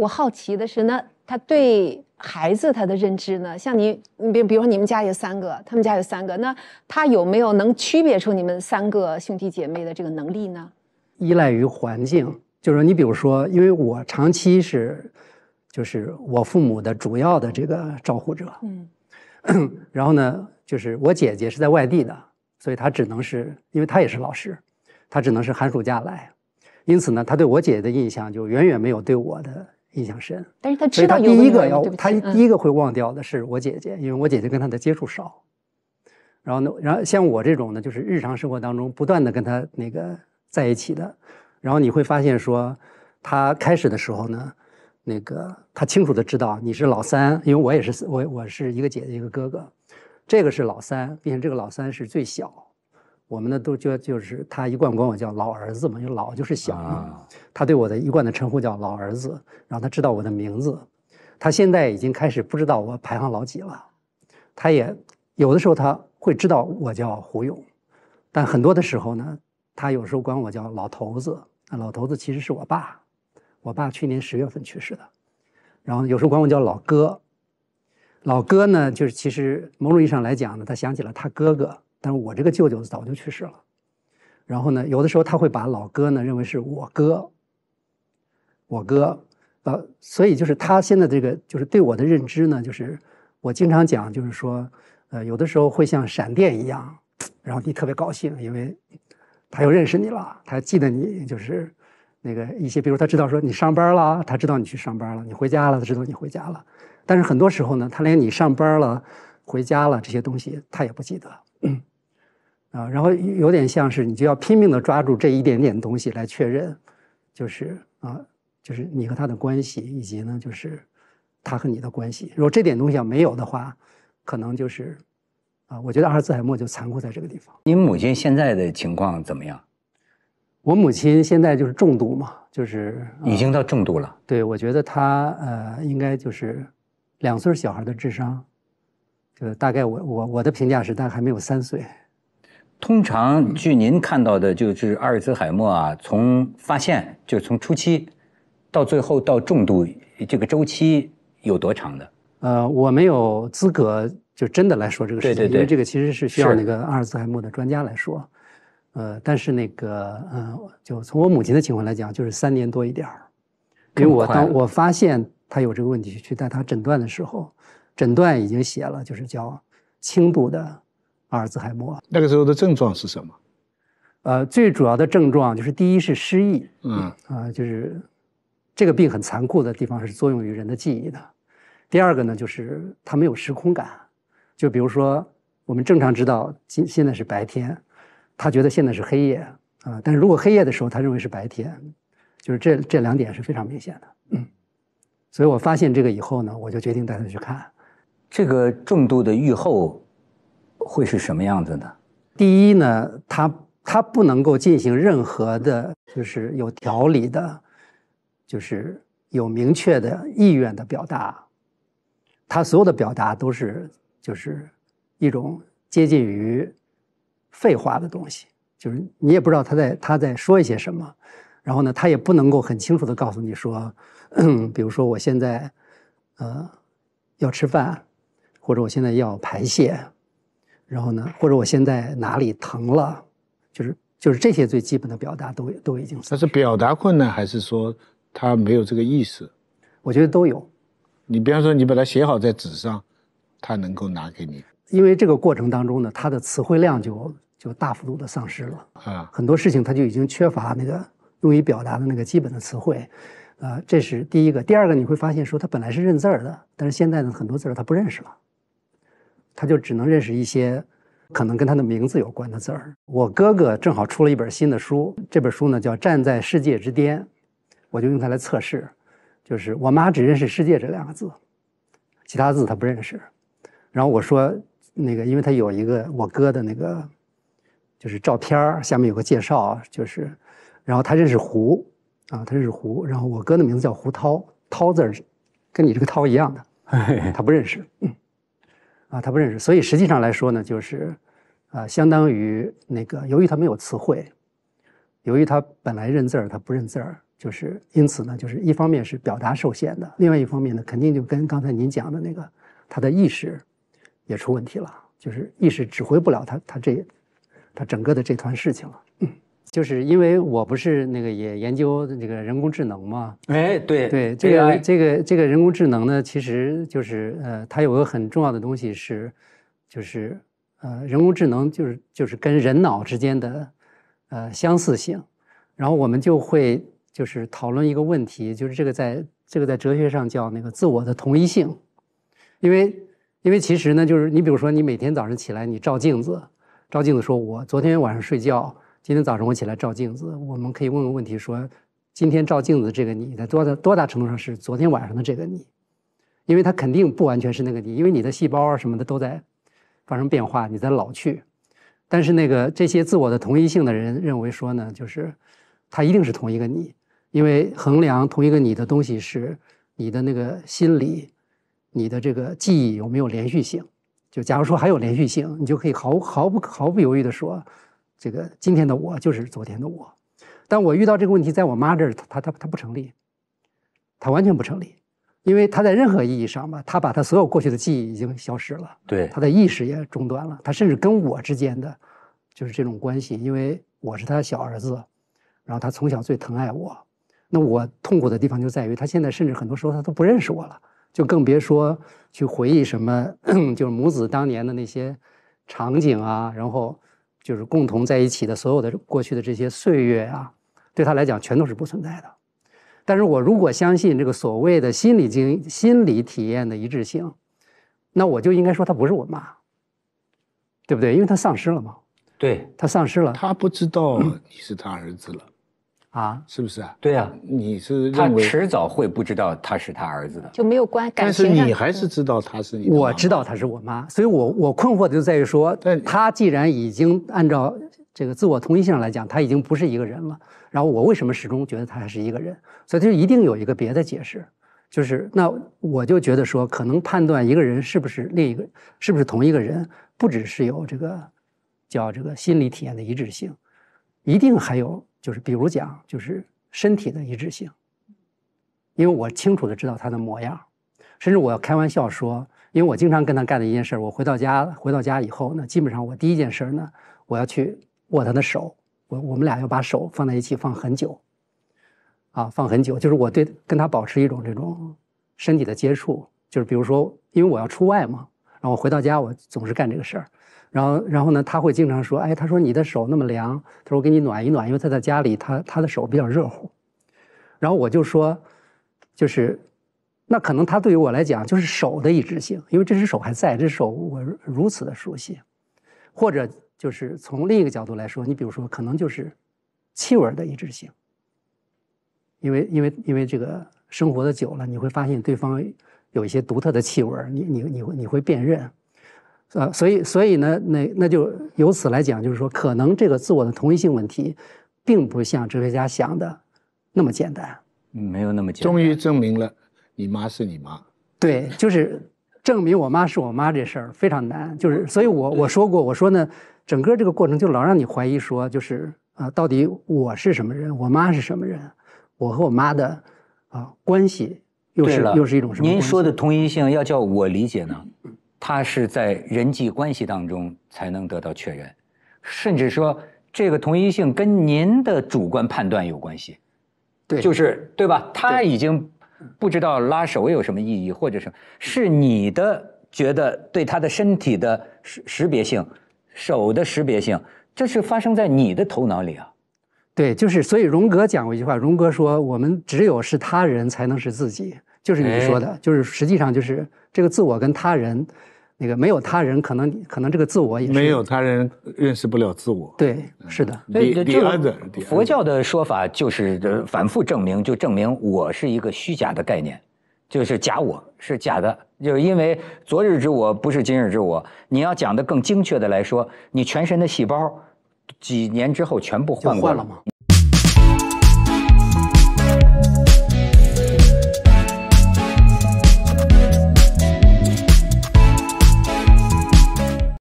我好奇的是，那他对孩子他的认知呢？像你，比比如说你们家有三个，他们家有三个，那他有没有能区别出你们三个兄弟姐妹的这个能力呢？依赖于环境，就是说，你比如说，因为我长期是，就是我父母的主要的这个照护者，嗯，然后呢，就是我姐姐是在外地的，所以她只能是因为她也是老师，她只能是寒暑假来，因此呢，她对我姐姐的印象就远远没有对我的。印象深，但是他知道所以，他第一个要，他第一个会忘掉的是我姐姐，因为我姐姐跟他的接触少。然后呢，然后像我这种呢，就是日常生活当中不断的跟他那个在一起的，然后你会发现说，他开始的时候呢，那个他清楚的知道你是老三，因为我也是我我是一个姐姐一个哥哥，这个是老三，并且这个老三是最小。我们呢都叫就是他一贯管我叫老儿子嘛，因为老就是小嘛。他对我的一贯的称呼叫老儿子，然后他知道我的名字，他现在已经开始不知道我排行老几了。他也有的时候他会知道我叫胡勇，但很多的时候呢，他有时候管我叫老头子。老头子其实是我爸，我爸去年十月份去世的。然后有时候管我叫老哥，老哥呢就是其实某种意义上来讲呢，他想起了他哥哥。但是我这个舅舅早就去世了，然后呢，有的时候他会把老哥呢认为是我哥。我哥，呃，所以就是他现在这个就是对我的认知呢，就是我经常讲，就是说，呃，有的时候会像闪电一样，然后你特别高兴，因为他又认识你了，他记得你，就是那个一些，比如他知道说你上班了，他知道你去上班了，你回家了，他知道你回家了。但是很多时候呢，他连你上班了、回家了这些东西他也不记得。啊，然后有点像是你就要拼命地抓住这一点点东西来确认，就是啊，就是你和他的关系，以及呢，就是他和你的关系。如果这点东西要没有的话，可能就是啊，我觉得阿尔兹海默就残酷在这个地方。您母亲现在的情况怎么样？我母亲现在就是重度嘛，就是已经到重度了。对，我觉得她呃，应该就是两岁小孩的智商，就大概我我我的评价是，她还没有三岁。通常，据您看到的，就是阿尔兹海默啊，从发现就从初期到最后到重度，这个周期有多长的？呃，我没有资格就真的来说这个事，情，因为这个其实是需要那个阿尔兹海默的专家来说。呃，但是那个，嗯，就从我母亲的情况来讲，就是三年多一点。因为我当我发现他有这个问题去带他诊断的时候，诊断已经写了，就是叫轻度的。阿尔兹海默那个时候的症状是什么？呃，最主要的症状就是第一是失忆，嗯啊，就是这个病很残酷的地方是作用于人的记忆的。第二个呢，就是他没有时空感，就比如说我们正常知道今现在是白天，他觉得现在是黑夜啊。但是如果黑夜的时候，他认为是白天，就是这这两点是非常明显的。嗯，所以我发现这个以后呢，我就决定带他去看。这个重度的愈后。会是什么样子的？第一呢，他他不能够进行任何的，就是有条理的，就是有明确的意愿的表达。他所有的表达都是就是一种接近于废话的东西，就是你也不知道他在他在说一些什么。然后呢，他也不能够很清楚的告诉你说，嗯，比如说我现在呃要吃饭，或者我现在要排泄。然后呢？或者我现在哪里疼了，就是就是这些最基本的表达都都已经。他是表达困难，还是说他没有这个意识？我觉得都有。你比方说，你把它写好在纸上，他能够拿给你。因为这个过程当中呢，他的词汇量就就大幅度的丧失了啊，很多事情他就已经缺乏那个用于表达的那个基本的词汇啊，这是第一个。第二个你会发现，说他本来是认字儿的，但是现在呢，很多字儿他不认识了。他就只能认识一些可能跟他的名字有关的字儿。我哥哥正好出了一本新的书，这本书呢叫《站在世界之巅》，我就用它来测试。就是我妈只认识“世界”这两个字，其他字她不认识。然后我说，那个，因为他有一个我哥的那个，就是照片下面有个介绍，就是，然后他认识“胡”啊，他认识“胡”。然后我哥的名字叫胡涛，涛字跟你这个“涛”一样的，他不认识。啊，他不认识，所以实际上来说呢，就是，啊，相当于那个，由于他没有词汇，由于他本来认字儿，他不认字儿，就是因此呢，就是一方面是表达受限的，另外一方面呢，肯定就跟刚才您讲的那个，他的意识，也出问题了，就是意识指挥不了他，他这，他整个的这团事情了。就是因为我不是那个也研究这个人工智能嘛，哎，对对，这个这个这个人工智能呢，其实就是呃，它有个很重要的东西是，就是呃，人工智能就是就是跟人脑之间的呃相似性，然后我们就会就是讨论一个问题，就是这个在这个在哲学上叫那个自我的同一性，因为因为其实呢，就是你比如说你每天早上起来你照镜子，照镜子说我昨天晚上睡觉。今天早上我起来照镜子，我们可以问问问题说：今天照镜子这个你，在多大多大程度上是昨天晚上的这个你？因为他肯定不完全是那个你，因为你的细胞啊什么的都在发生变化，你在老去。但是那个这些自我的同一性的人认为说呢，就是他一定是同一个你，因为衡量同一个你的东西是你的那个心理、你的这个记忆有没有连续性。就假如说还有连续性，你就可以毫毫不毫不犹豫地说。这个今天的我就是昨天的我，但我遇到这个问题，在我妈这儿，她她她不成立，她完全不成立，因为她在任何意义上吧，她把她所有过去的记忆已经消失了，对，她的意识也中断了，她甚至跟我之间的就是这种关系，因为我是她小儿子，然后她从小最疼爱我，那我痛苦的地方就在于，她现在甚至很多时候她都不认识我了，就更别说去回忆什么，就是母子当年的那些场景啊，然后。就是共同在一起的所有的过去的这些岁月啊，对他来讲全都是不存在的。但是我如果相信这个所谓的心理经心理体验的一致性，那我就应该说他不是我妈，对不对？因为他丧失了嘛，对他丧失了，他不知道你是他儿子了。啊，是不是啊？对啊，你是他迟早会不知道他是他儿子的，就没有关感情。但是你还是知道他是你，我知道他是我妈。所以我我困惑的就在于说，他既然已经按照这个自我同一性来讲，他已经不是一个人了。然后我为什么始终觉得他还是一个人？所以就一定有一个别的解释，就是那我就觉得说，可能判断一个人是不是另一个，是不是同一个人，不只是有这个叫这个心理体验的一致性，一定还有。就是，比如讲，就是身体的一致性，因为我清楚的知道他的模样甚至我开玩笑说，因为我经常跟他干的一件事，我回到家，回到家以后呢，基本上我第一件事呢，我要去握他的手，我我们俩要把手放在一起放很久，啊，放很久，就是我对跟他保持一种这种身体的接触，就是比如说，因为我要出外嘛，然后回到家，我总是干这个事儿。然后，然后呢？他会经常说：“哎，他说你的手那么凉，他说我给你暖一暖，因为他在家里，他他的手比较热乎。”然后我就说：“就是，那可能他对于我来讲就是手的一致性，因为这只手还在，这只手我如此的熟悉。或者就是从另一个角度来说，你比如说，可能就是气味的一致性，因为因为因为这个生活的久了，你会发现对方有一些独特的气味，你你你会你会辨认。”呃，所以，所以呢，那那就由此来讲，就是说，可能这个自我的同一性问题，并不像哲学家想的那么简单，没有那么简。单。终于证明了，你妈是你妈。对，就是证明我妈是我妈这事儿非常难。就是，所以我我说过，我说呢，整个这个过程就老让你怀疑说，就是啊，到底我是什么人，我妈是什么人，我和我妈的啊关系又是又是一种什么？您说的同一性要叫我理解呢？嗯。他是在人际关系当中才能得到确认，甚至说这个同一性跟您的主观判断有关系，对，就是对吧？他已经不知道拉手有什么意义，或者什么，是你的觉得对他的身体的识识别性，手的识别性，这是发生在你的头脑里啊。对，就是所以荣格讲过一句话，荣格说我们只有是他人才能是自己。就是你说的，就是实际上就是这个自我跟他人，那个没有他人，可能可能这个自我也是没有他人认识不了自我。对，是的。这个安佛教的说法就是反复证明，就证明我是一个虚假的概念，就是假我是假的，就是因为昨日之我不是今日之我。你要讲的更精确的来说，你全身的细胞几年之后全部换过了吗？